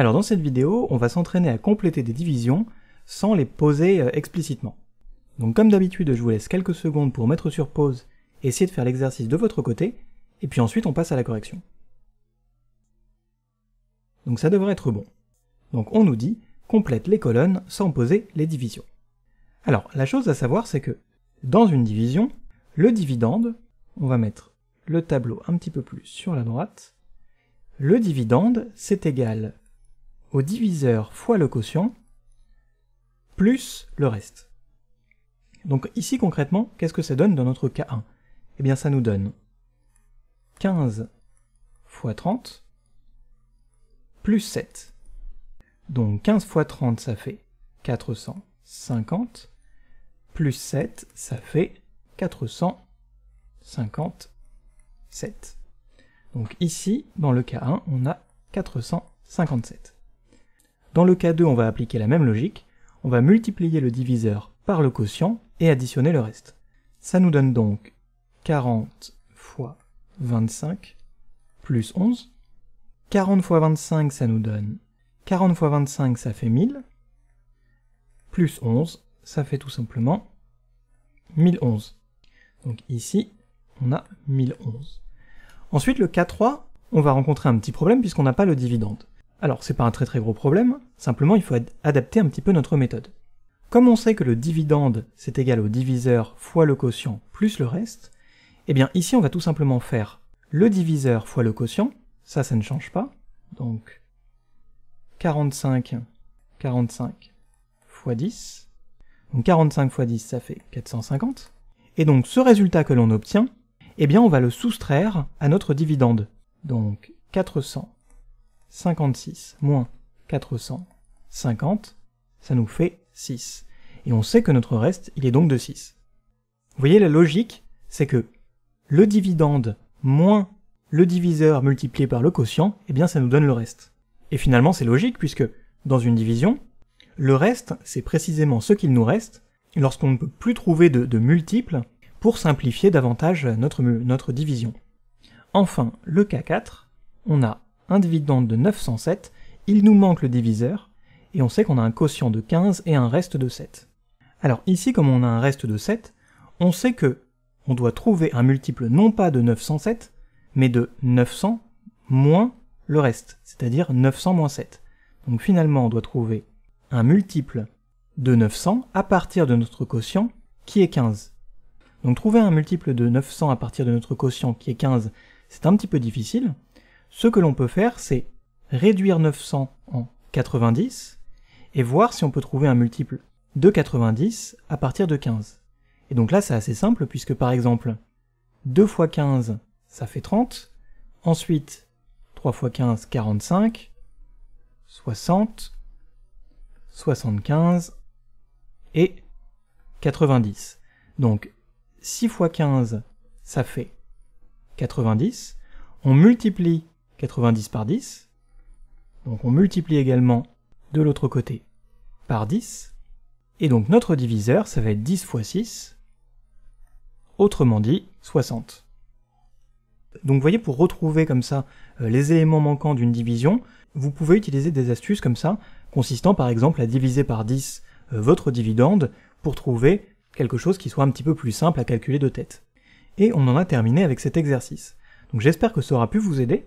Alors dans cette vidéo, on va s'entraîner à compléter des divisions sans les poser euh, explicitement. Donc comme d'habitude, je vous laisse quelques secondes pour mettre sur pause, essayer de faire l'exercice de votre côté, et puis ensuite on passe à la correction. Donc ça devrait être bon. Donc on nous dit « complète les colonnes sans poser les divisions ». Alors la chose à savoir c'est que dans une division, le dividende, on va mettre le tableau un petit peu plus sur la droite, le dividende c'est égal au diviseur fois le quotient, plus le reste. Donc ici concrètement, qu'est-ce que ça donne dans notre cas 1 Eh bien ça nous donne 15 fois 30 plus 7. Donc 15 fois 30 ça fait 450, plus 7 ça fait 457. Donc ici, dans le cas 1, on a 457. Dans le cas 2, on va appliquer la même logique, on va multiplier le diviseur par le quotient et additionner le reste. Ça nous donne donc 40 fois 25 plus 11. 40 fois 25, ça nous donne 40 fois 25, ça fait 1000, plus 11, ça fait tout simplement 1011. Donc ici, on a 1011. Ensuite, le cas 3 on va rencontrer un petit problème puisqu'on n'a pas le dividende. Alors c'est pas un très très gros problème, simplement il faut adapter un petit peu notre méthode. Comme on sait que le dividende c'est égal au diviseur fois le quotient plus le reste, eh bien ici on va tout simplement faire le diviseur fois le quotient, ça ça ne change pas, donc 45, 45 fois 10, donc 45 fois 10 ça fait 450, et donc ce résultat que l'on obtient, eh bien on va le soustraire à notre dividende, donc 400 56 moins 450, ça nous fait 6. Et on sait que notre reste, il est donc de 6. Vous voyez, la logique, c'est que le dividende moins le diviseur multiplié par le quotient, eh bien ça nous donne le reste. Et finalement, c'est logique, puisque dans une division, le reste, c'est précisément ce qu'il nous reste lorsqu'on ne peut plus trouver de, de multiples pour simplifier davantage notre, notre division. Enfin, le cas 4, on a un dividende de 907, il nous manque le diviseur, et on sait qu'on a un quotient de 15 et un reste de 7. Alors ici, comme on a un reste de 7, on sait que on doit trouver un multiple non pas de 907, mais de 900 moins le reste, c'est-à-dire 900 moins 7. Donc finalement, on doit trouver un multiple de 900 à partir de notre quotient, qui est 15. Donc trouver un multiple de 900 à partir de notre quotient, qui est 15, c'est un petit peu difficile, ce que l'on peut faire, c'est réduire 900 en 90 et voir si on peut trouver un multiple de 90 à partir de 15. Et donc là, c'est assez simple puisque par exemple, 2 fois 15, ça fait 30. Ensuite, 3 fois 15, 45, 60, 75 et 90. Donc 6 fois 15, ça fait 90. On multiplie 90 par 10. Donc on multiplie également de l'autre côté par 10. Et donc notre diviseur, ça va être 10 fois 6, autrement dit 60. Donc vous voyez, pour retrouver comme ça euh, les éléments manquants d'une division, vous pouvez utiliser des astuces comme ça, consistant par exemple à diviser par 10 euh, votre dividende pour trouver quelque chose qui soit un petit peu plus simple à calculer de tête. Et on en a terminé avec cet exercice. Donc j'espère que ça aura pu vous aider.